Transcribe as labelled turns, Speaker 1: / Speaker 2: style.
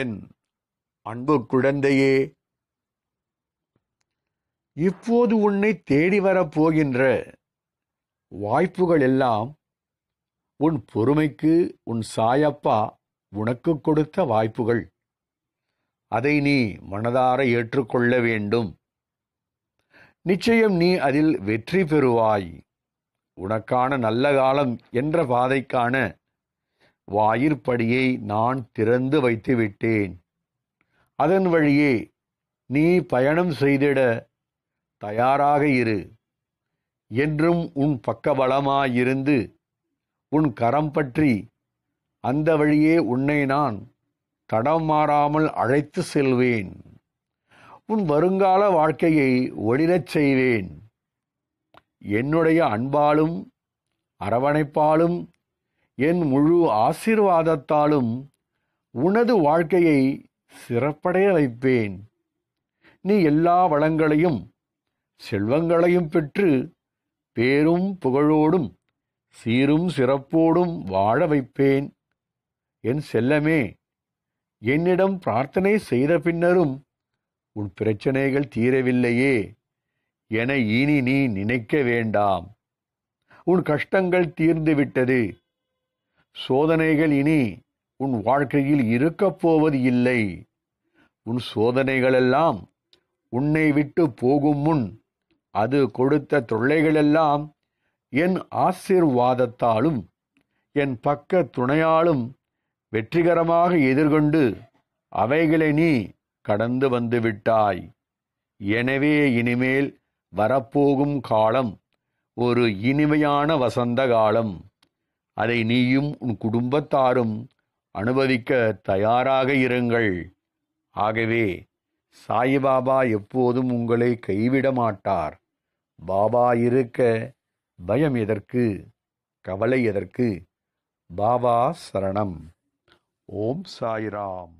Speaker 1: என் அன்பு குழந்தையே இப்போது உன்னை தேடி வரப்போகின்ற வாய்ப்புகள் எல்லாம் உன் பொறுமைக்கு உன் சாயப்பா உனக்கு கொடுத்த வாய்ப்புகள் அதை நீ மனதார ஏற்றுக்கொள்ள வேண்டும் நிச்சயம் நீ அதில் வெற்றி பெறுவாய் உனக்கான நல்ல காலம் என்ற பாதைக்கான வாயிற்படியை நான் திறந்து வைத்து விட்டேன் அதன் வழியே நீ பயணம் செய்திட தயாராக இரு என்றும் உன் பக்கபலமாயிருந்து உன் கரம் பற்றி அந்த வழியே உன்னை நான் தடம் மாறாமல் அழைத்து செல்வேன் உன் வருங்கால வாழ்க்கையை ஒளிரச் செய்வேன் என்னுடைய அன்பாலும் அரவணைப்பாலும் என் முழு ஆசீர்வாதத்தாலும் உனது வாழ்க்கையை சிறப்படைய வைப்பேன் நீ எல்லா வளங்களையும் செல்வங்களையும் பெற்று பேரும் புகழோடும் சீரும் சிறப்போடும் வாழ வைப்பேன் என் செல்லமே என்னிடம் பிரார்த்தனை செய்த பின்னரும் உன் பிரச்சனைகள் தீரவில்லையே என இனி நீ நினைக்க வேண்டாம் உன் கஷ்டங்கள் தீர்ந்துவிட்டது சோதனைகள் இனி உன் வாழ்க்கையில் இருக்கப் போவது இல்லை உன் சோதனைகளெல்லாம் உன்னை விட்டு போகும் முன் அது கொடுத்த தொல்லைகளெல்லாம் என் ஆசிர்வாதத்தாலும் என் பக்க துணையாலும் வெற்றிகரமாக எதிர்கொண்டு அவைகளை நீ கடந்து வந்துவிட்டாய் எனவே இனிமேல் வரப்போகும் காலம் ஒரு இனிமையான வசந்த காலம் அதை நீயும் உன் குடும்பத்தாரும் அனுபவிக்க தயாராக இருங்கள் ஆகவே சாய்பாபா எப்போதும் உங்களை கைவிட மாட்டார் பாபா இருக்க பயம் எதற்கு கவலை எதற்கு பாபா சரணம் ஓம் சாய்ராம்